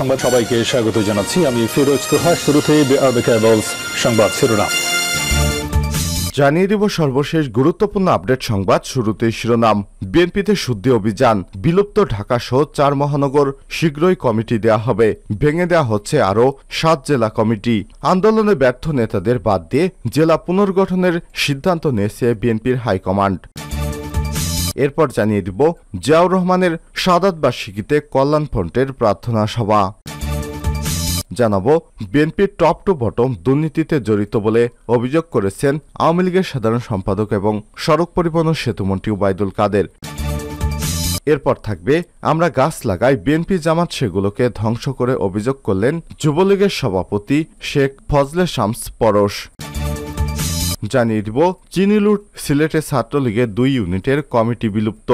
সংবাদ সবাইকে স্বাগত জানাচ্ছি আমি ফিরোজ তোহা শুরুতে সংবাদ শিরোনাম জানিয়ে দিব সর্বশেষ গুরুত্বপূর্ণ আপডেট সংবাদ শুরুতে শিরোনাম বিএনপিতে শুদ্ধি অভিযান বিলুপ্ত ঢাকা সহ চার মহানগর শীঘ্রই কমিটি দেয়া হবে ভেঙে দেয়া হচ্ছে আরও সাত জেলা কমিটি আন্দোলনে ব্যর্থ নেতাদের বাদ দিয়ে জেলা পুনর্গঠনের সিদ্ধান্ত নিয়েছে বিএনপির হাইকমান্ড এরপর জানিয়ে দিব জিয়াউর রহমানের সাদাত বার্ষিকীতে কল্যাণ ফ্রন্টের প্রার্থনা সভা জানাবো বিএনপির টপ টু বটম দুর্নীতিতে জড়িত বলে অভিযোগ করেছেন আওয়ামী লীগের সাধারণ সম্পাদক এবং সড়ক পরিবহন সেতুমন্ত্রী ওবায়দুল কাদের এরপর থাকবে আমরা গাছ লাগাই বিএনপি জামাত সেগুলোকে ধ্বংস করে অভিযোগ করলেন যুবলীগের সভাপতি শেখ ফজলে শামস পরশ জানিয়ে দিব চিনিলুট সিলেটের ছাত্রলীগের দুই ইউনিটের কমিটি বিলুপ্ত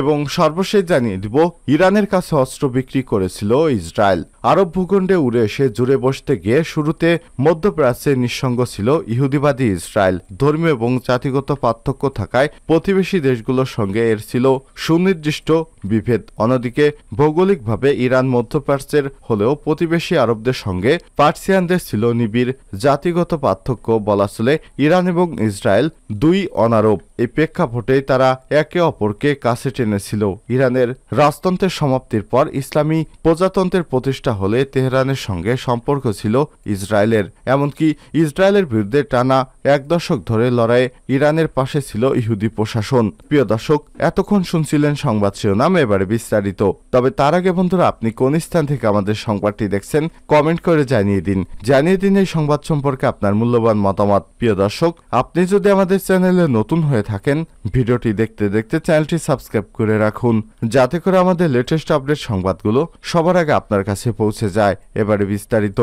এবং সর্বশেষ জানিয়ে দিব ইরানের কাছে অস্ত্র বিক্রি করেছিল ইসরায়েল আরব ভূখণ্ডে উড়ে এসে জুড়ে বসতে গিয়ে শুরুতে মধ্যপ্রাচ্যে নিঃসঙ্গ ছিল ইহুদিবাদী ইসরায়েল ধর্মীয় এবং জাতিগত পার্থক্য থাকায় প্রতিবেশী দেশগুলোর সঙ্গে এর ছিল সুনির্দিষ্ট বিভেদ অন্যদিকে ভৌগোলিকভাবে ইরান মধ্যপ্রাচ্যের হলেও প্রতিবেশী আরবদের সঙ্গে পার্সিয়ানদের ছিল নিবিড় জাতিগত পার্থক্য বলা চলে ইরান এবং ইসরায়েল দুই অনারব এই প্রেক্ষাপটে তারা একে অপরকে কাছে এনেছিল ইরানের রাজতন্ত্রের সমাপ্তির পর ইসলামী প্রজাতন্ত্রের প্রতিষ্ঠা হলে তেহরানের সঙ্গে সম্পর্ক ছিল ইসরায়েলের এমনকি ইসরায়েলের বিরুদ্ধে টানা এক দশক ধরে লড়াইয়ে ইরানের পাশে ছিল ইহুদি প্রশাসন প্রিয় দর্শক এতক্ষণ শুনছিলেন সংবাদ শিরোনাম এবারে বিস্তারিত তবে তার আগে বন্ধুরা আপনি কোন স্থান থেকে আমাদের সংবাদটি দেখছেন কমেন্ট করে জানিয়ে দিন জানিয়ে দিন এই সংবাদ সম্পর্কে আপনার মূল্যবান মতামত প্রিয় দর্শক আপনি যদি আমাদের চ্যানেলে নতুন হয়ে থাকেন ভিডিওটি দেখতে দেখতে চ্যানেলটি সাবস্ক্রাইব সাবস্ক্রাইব করে রাখুন যাতে করে আমাদের লেটেস্ট আপডেট সংবাদগুলো সবার আগে আপনার কাছে পৌঁছে যায় এবারে বিস্তারিত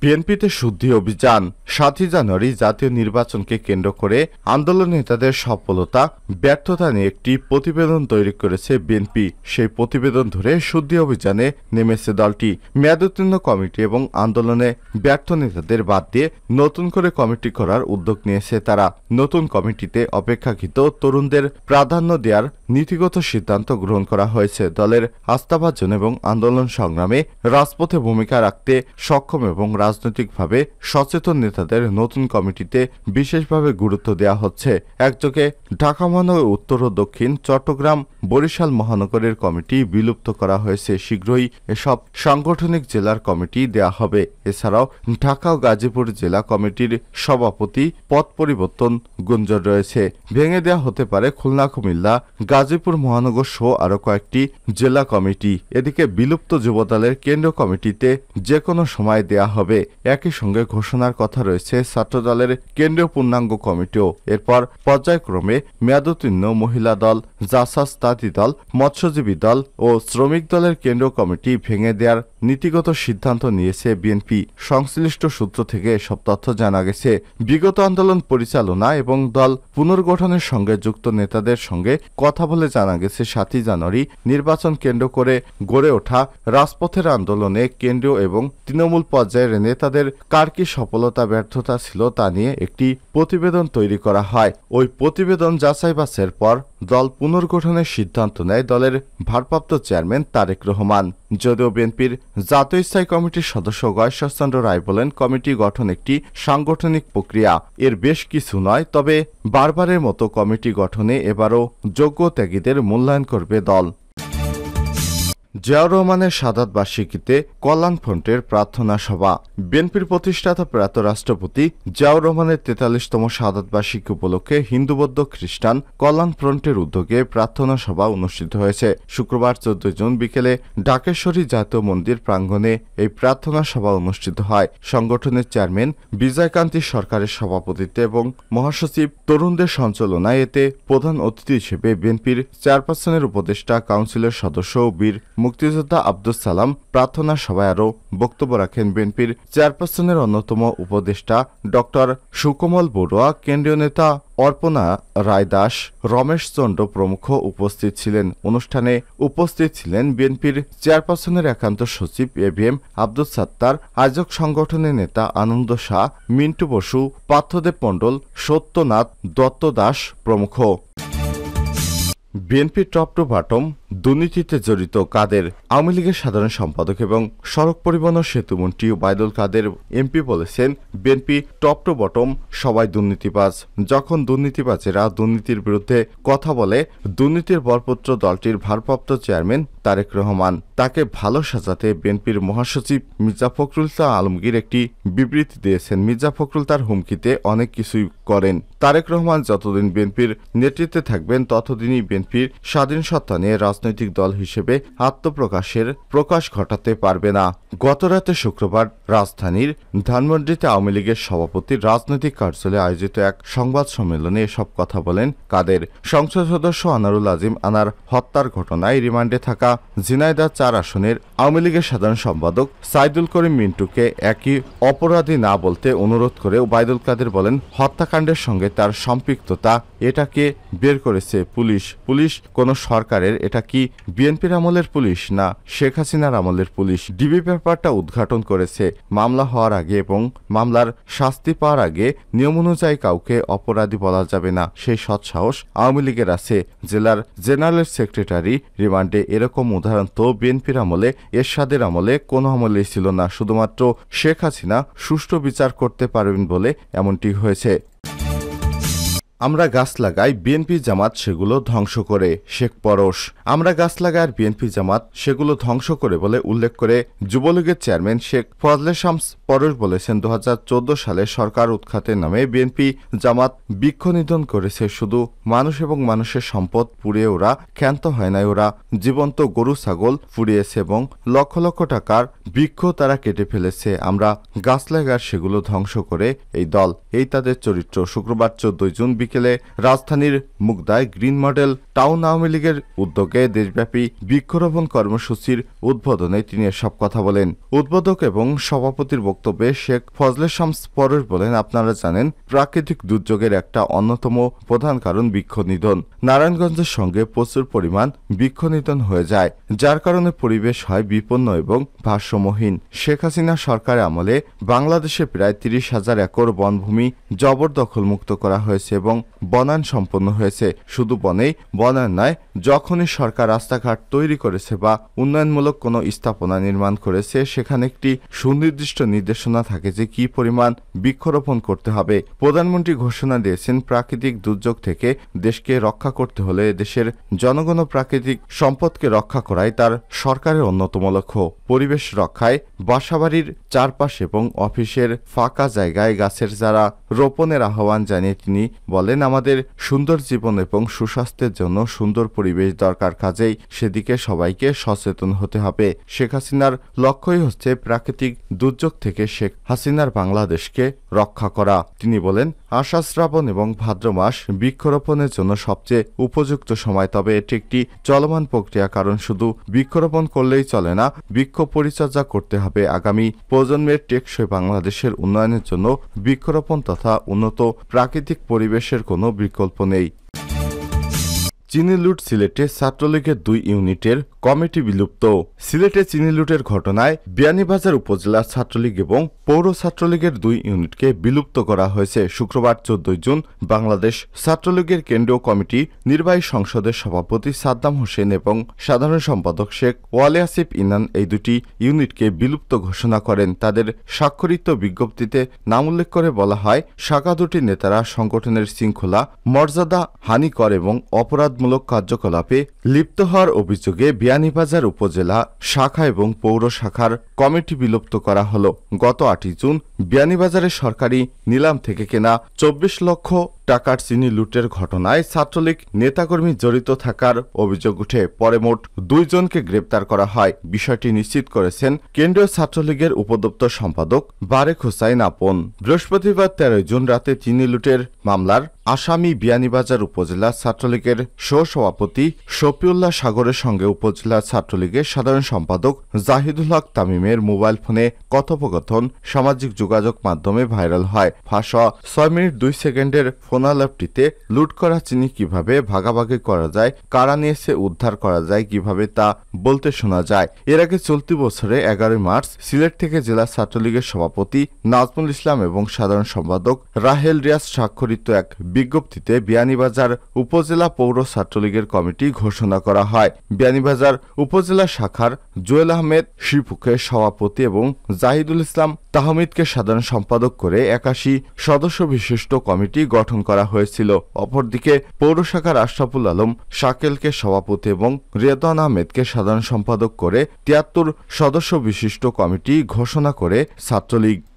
বিএনপিতে শুদ্ধি অভিযান সাতই জানুয়ারি জাতীয় নির্বাচনকে কেন্দ্র করে আন্দোলন নেতাদের সফলতা ব্যর্থতা নিয়ে একটি প্রতিবেদন তৈরি করেছে বিএনপি সেই প্রতিবেদন ধরে শুদ্ধি অভিযানে নেমেছে দলটি মেয়াদোত্তীর্ণ কমিটি এবং আন্দোলনে ব্যর্থ নেতাদের বাদ দিয়ে নতুন করে কমিটি করার উদ্যোগ নিয়েছে তারা নতুন কমিটিতে অপেক্ষাকৃত তরুণদের প্রাধান্য দেওয়ার নীতিগত সিদ্ধান্ত গ্রহণ করা হয়েছে দলের আস্থাভাজন এবং আন্দোলন সংগ্রামে রাজপথে ভূমিকা রাখতে সক্ষম এবং রাজনৈতিকভাবে সচেতন নেতাদের নতুন কমিটিতে বিশেষভাবে গুরুত্ব দেওয়া হচ্ছে একযোগে ঢাকা মহানগর উত্তর ও দক্ষিণ চট্টগ্রাম বরিশাল মহানগরের কমিটি বিলুপ্ত করা হয়েছে শীঘ্রই এসব সাংগঠনিক জেলার কমিটি দেয়া হবে এছাড়াও ঢাকা ও গাজীপুর জেলা কমিটির সভাপতি পদ পরিবর্তন গুঞ্জন রয়েছে ভেঙে দেয়া হতে পারে খুলনা কুমিল্লা গাজীপুর মহানগর সহ আরও কয়েকটি জেলা কমিটি এদিকে বিলুপ্ত যুবদলের কেন্দ্র কমিটিতে যে কোনো সময় দেয়া হবে হবে একই সঙ্গে ঘোষণার কথা রয়েছে ছাত্রদলের কেন্দ্রীয় পূর্ণাঙ্গ কমিটিও এরপর পর্যায়ক্রমে মেয়াদোত্তীর্ণ মহিলা দল জাসাস দল মৎস্যজীবী দল ও শ্রমিক দলের কেন্দ্রীয় কমিটি ভেঙে দেওয়ার নীতিগত সিদ্ধান্ত নিয়েছে বিএনপি সংশ্লিষ্ট সূত্র থেকে এসব তথ্য জানা গেছে বিগত আন্দোলন পরিচালনা এবং দল পুনর্গঠনের সঙ্গে যুক্ত নেতাদের সঙ্গে কথা বলে জানা গেছে সাতই জানুয়ারি নির্বাচন কেন্দ্র করে গড়ে ওঠা রাজপথের আন্দোলনে কেন্দ্রীয় এবং তৃণমূল পর্যায়ের নেতাদের কার কি সফলতা ব্যর্থতা ছিল তা নিয়ে একটি প্রতিবেদন তৈরি করা হয় ওই প্রতিবেদন যাচাই বাছাইয়ের পর দল পুনর্গঠনের সিদ্ধান্ত নেয় দলের ভারপ্রাপ্ত চেয়ারম্যান তারেক রহমান যদিও বিএনপির জাতীয় স্থায়ী কমিটির সদস্য গয়েশ্বর চন্দ্র রায় বলেন কমিটি গঠন একটি সাংগঠনিক প্রক্রিয়া এর বেশ কিছু নয় তবে বারবারের মতো কমিটি গঠনে এবারও যোগ্য ত্যাগীদের মূল্যায়ন করবে দল জিয়াউর রহমানের সাদাত বার্ষিকীতে কল্যাণ ফ্রন্টের প্রার্থনা সভা বিএনপির প্রতিষ্ঠাতা প্রয়াত রাষ্ট্রপতি জিয়াউর রহমানের তেতাল্লিশতম সাদাত বার্ষিকী উপলক্ষে হিন্দুবদ্ধ খ্রিস্টান কল্যাণ ফ্রন্টের উদ্যোগে প্রার্থনা সভা অনুষ্ঠিত হয়েছে শুক্রবার চোদ্দ জুন বিকেলে ডাকেশ্বরী জাতীয় মন্দির প্রাঙ্গণে এই প্রার্থনা সভা অনুষ্ঠিত হয় সংগঠনের চেয়ারম্যান বিজয়কান্তি সরকারের সভাপতিত্বে এবং মহাসচিব তরুণদের সঞ্চালনায় এতে প্রধান অতিথি হিসেবে বিএনপির চেয়ারপারসনের উপদেষ্টা কাউন্সিলের সদস্য বীর মুক্তিযোদ্ধা আব্দুল সালাম প্রার্থনা সভায় আরও বক্তব্য রাখেন বিএনপির চেয়ারপারসনের অন্যতম উপদেষ্টা ডক্টর সুকমল বড়ুয়া কেন্দ্রীয় নেতা অর্পণা রায় দাস রমেশ চন্দ্র প্রমুখ উপস্থিত ছিলেন অনুষ্ঠানে উপস্থিত ছিলেন বিএনপির চেয়ারপারসনের একান্ত সচিব A V M Abdul Sattar আয়োজক সংগঠনের নেতা আনন্দ শাহ মিন্টু বসু পার্থদেব মণ্ডল সত্যনাথ দত্ত দাস প্রমুখ বিএনপি টপ টু বাটম দুর্নীতিতে জড়িত কাদের আওয়ামী লীগের সাধারণ সম্পাদক এবং সড়ক পরিবহন সেতুমন্ত্রী ওবায়দুল কাদের এমপি বলেছেন বিএনপি টপ টু বটম সবাই দুর্নীতিবাজ যখন দুর্নীতিবাজেরা দুর্নীতির বিরুদ্ধে কথা বলে দুর্নীতির বরপুত্র দলটির ভারপ্রাপ্ত চেয়ারম্যান তারেক রহমান তাকে ভালো সাজাতে বিএনপির মহাসচিব মির্জা ফখরুল তা আলমগীর একটি বিবৃতি দিয়েছেন মির্জা ফখরুল তার হুমকিতে অনেক কিছুই করেন তারেক রহমান যতদিন বিএনপির নেতৃত্বে থাকবেন ততদিনই বিএনপির স্বাধীন সত্তা নিয়ে রাজ রাজনৈতিক দল হিসেবে আত্মপ্রকাশের প্রকাশ ঘটাতে পারবে না গতরাতে শুক্রবার রাজধানীর ধানমন্ডিতে আওয়ামী লীগের সভাপতি রাজনৈতিক কার্যালয়ে আয়োজিত এক সংবাদ সম্মেলনে এসব কথা বলেন কাদের সংসদ সদস্য আনারুল আজিম আনার হত্যার ঘটনায় রিমান্ডে থাকা ঝিনাইদা চার আসনের আওয়ামী লীগের সাধারণ সম্পাদক সাইদুল করিম মিন্টুকে একই অপরাধী না বলতে অনুরোধ করে ওবায়দুল কাদের বলেন হত্যাকাণ্ডের সঙ্গে তার সম্পৃক্ততা এটাকে বের করেছে পুলিশ পুলিশ কোন সরকারের এটা কি বিএনপির আমলের পুলিশ না শেখ হাসিনার আমলের পুলিশ ডিবি পেপারটা উদ্ঘাটন করেছে মামলা হওয়ার আগে এবং মামলার শাস্তি পাওয়ার আগে নিয়ম অনুযায়ী কাউকে অপরাধী বলা যাবে না সেই সৎসাহস আওয়ামী লীগের আছে জেলার জেনারেল সেক্রেটারি রিমান্ডে এরকম উদাহরণ তো বিএনপির আমলে এরশাদের আমলে কোনো আমলেই ছিল না শুধুমাত্র শেখ হাসিনা সুষ্ঠু বিচার করতে পারবেন বলে এমনটি হয়েছে আমরা গাছ লাগাই বিএনপি জামাত সেগুলো ধ্বংস করে শেখ পরশ আমরা গাছ লাগায় বিএনপি জামাত সেগুলো ধ্বংস করে বলে উল্লেখ করে যুবলীগের চেয়ারম্যান শেখ ফজলে শামস পরশ বলেছেন দু সালে সরকার উৎখাতের নামে বিএনপি জামাত বৃক্ষ নিধন করেছে শুধু মানুষ এবং মানুষের সম্পদ পুড়িয়ে ওরা ক্ষান্ত হয় নাই ওরা জীবন্ত গরু ছাগল পুড়িয়েছে এবং লক্ষ লক্ষ টাকার বৃক্ষ তারা কেটে ফেলেছে আমরা গাছ লাগার সেগুলো ধ্বংস করে এই দল এই তাদের চরিত্র শুক্রবার চোদ্দই জুন বিকেলে রাজধানীর মুগদায় গ্রিন মডেল টাউন আওয়ামী লীগের উদ্যোগে দেশব্যাপী বৃক্ষরোপণ কর্মসূচির উদ্বোধনে তিনি এসব কথা বলেন উদ্বোধক এবং সভাপতির বক্তব্যে শেখ ফজলে শামস পরশ বলেন আপনারা জানেন প্রাকৃতিক দুর্যোগের একটা অন্যতম প্রধান কারণ বৃক্ষ নিধন নারায়ণগঞ্জের সঙ্গে প্রচুর পরিমাণ বৃক্ষ নিধন হয়ে যায় যার কারণে পরিবেশ হয় বিপন্ন এবং ভারসাম্যহীন শেখ হাসিনা সরকারের আমলে বাংলাদেশে প্রায় তিরিশ হাজার একর বনভূমি জবরদখলমুক্ত করা হয়েছে এবং বনান সম্পন্ন হয়েছে শুধু বনেই বনান নয় যখনই সরকার রাস্তাঘাট তৈরি করেছে বা উন্নয়নমূলক কোনো স্থাপনা নির্মাণ করেছে সেখানে একটি সুনির্দিষ্ট নির্দেশনা থাকে যে কি পরিমাণ বৃক্ষরোপণ করতে হবে প্রধানমন্ত্রী ঘোষণা দিয়েছেন প্রাকৃতিক দুর্যোগ থেকে দেশকে রক্ষা করতে হলে দেশের জনগণ প্রাকৃতিক সম্পদকে রক্ষা করাই তার সরকারের অন্যতম লক্ষ্য পরিবেশ রক্ষায় বাসাবাড়ির চারপাশ এবং অফিসের ফাঁকা জায়গায় গাছের যারা রোপণের আহ্বান জানিয়ে তিনি বলেন বলেন আমাদের সুন্দর জীবন এবং সুস্বাস্থ্যের জন্য সুন্দর পরিবেশ দরকার কাজেই সেদিকে সবাইকে সচেতন হতে হবে শেখ হাসিনার লক্ষ্যই হচ্ছে প্রাকৃতিক দুর্যোগ থেকে শেখ হাসিনার বাংলাদেশকে রক্ষা করা তিনি বলেন আশা শ্রাবণ এবং ভাদ্র মাস বৃক্ষরোপণের জন্য সবচেয়ে উপযুক্ত সময় তবে এটি একটি চলমান প্রক্রিয়া কারণ শুধু বৃক্ষরোপণ করলেই চলে না বৃক্ষ পরিচর্যা করতে হবে আগামী প্রজন্মের টেকসই বাংলাদেশের উন্নয়নের জন্য বৃক্ষরোপণ তথা উন্নত প্রাকৃতিক পরিবেশের বিকাশের কোনো বিকল্প নেই চিনি লুট সিলেটে ছাত্রলীগের দুই ইউনিটের কমিটি বিলুপ্ত সিলেটে চিনি লুটের ঘটনায় বিয়ানীবাজার উপজেলা ছাত্রলীগ এবং পৌর ছাত্রলীগের দুই ইউনিটকে বিলুপ্ত করা হয়েছে শুক্রবার চোদ্দই জুন বাংলাদেশ ছাত্রলীগের কেন্দ্রীয় কমিটি নির্বাহী সংসদের সভাপতি সাদ্দাম হোসেন এবং সাধারণ সম্পাদক শেখ ওয়ালে আসিফ ইনান এই দুটি ইউনিটকে বিলুপ্ত ঘোষণা করেন তাদের স্বাক্ষরিত বিজ্ঞপ্তিতে নাম উল্লেখ করে বলা হয় শাখা দুটি নেতারা সংগঠনের শৃঙ্খলা মর্যাদা হানিকর এবং অপরাধমূলক কার্যকলাপে লিপ্ত হওয়ার অভিযোগে বিয়ান বিয়ানীবাজার উপজেলা শাখা এবং পৌর শাখার কমিটি বিলুপ্ত করা হল গত আটই জুন বিয়ানীবাজারের সরকারি নিলাম থেকে কেনা চব্বিশ লক্ষ টাকার চিনি লুটের ঘটনায় ছাত্রলীগ নেতাকর্মী জড়িত থাকার অভিযোগ উঠে পরে মোট দুইজনকে গ্রেপ্তার করা হয় বিষয়টি নিশ্চিত করেছেন কেন্দ্রীয় ছাত্রলীগের উপদপ্তর সম্পাদক বারেক হুসাইন আপন বৃহস্পতিবার তেরোই জুন রাতে চিনি লুটের মামলার আসামি বিয়ানীবাজার উপজেলা ছাত্রলীগের সহসভাপতি শফিউল্লাহ সাগরের সঙ্গে উপজেলা ছাত্রলীগের সাধারণ সম্পাদক জাহিদুল হক তামিমের মোবাইল ফোনে কথোপকথন সামাজিক যোগাযোগ মাধ্যমে ভাইরাল হয় ফাঁস ছয় মিনিট দুই সেকেন্ডের ফোন কোনালাপটিতে লুট করা চিনি কিভাবে ভাগাভাগি করা যায় কারা নিয়েছে উদ্ধার করা যায় কিভাবে তা বলতে শোনা যায় এর আগে চলতি বছরে এগারোই মার্চ সিলেট থেকে জেলা ছাত্রলীগের সভাপতি নাজমুল ইসলাম এবং সাধারণ সম্পাদক রাহেল রিয়াজ স্বাক্ষরিত এক বিজ্ঞপ্তিতে বিয়ানীবাজার উপজেলা পৌর ছাত্রলীগের কমিটি ঘোষণা করা হয় বিয়ানীবাজার উপজেলা শাখার জুয়েল আহমেদ শিপুকে সভাপতি এবং জাহিদুল ইসলাম তাহমিদকে সাধারণ সম্পাদক করে একাশি সদস্য বিশিষ্ট কমিটি গঠন করা হয়েছিল অপরদিকে পৌর শাখার আশরাফুল আলম শাকেলকে সভাপতি এবং রেদান আহমেদকে সাধারণ সম্পাদক করে তিয়াত্তর সদস্য বিশিষ্ট কমিটি ঘোষণা করে ছাত্রলীগ